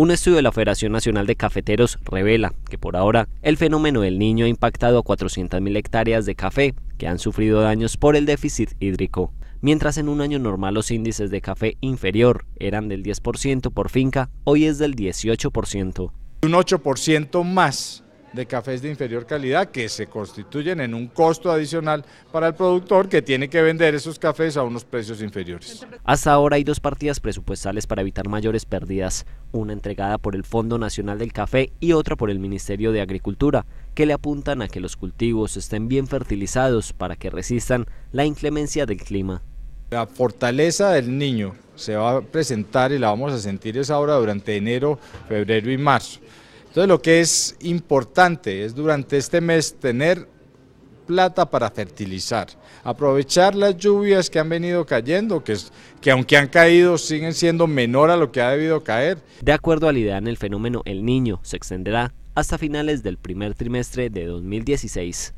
Un estudio de la Federación Nacional de Cafeteros revela que por ahora el fenómeno del niño ha impactado a 400.000 hectáreas de café que han sufrido daños por el déficit hídrico. Mientras en un año normal los índices de café inferior eran del 10% por finca, hoy es del 18%. Un 8% más de cafés de inferior calidad que se constituyen en un costo adicional para el productor que tiene que vender esos cafés a unos precios inferiores. Hasta ahora hay dos partidas presupuestales para evitar mayores pérdidas, una entregada por el Fondo Nacional del Café y otra por el Ministerio de Agricultura, que le apuntan a que los cultivos estén bien fertilizados para que resistan la inclemencia del clima. La fortaleza del niño se va a presentar y la vamos a sentir esa hora durante enero, febrero y marzo. Entonces lo que es importante es durante este mes tener plata para fertilizar, aprovechar las lluvias que han venido cayendo, que, aunque han caído siguen siendo menor a lo que ha debido caer. De acuerdo al en el fenómeno El Niño se extenderá hasta finales del primer trimestre de 2016.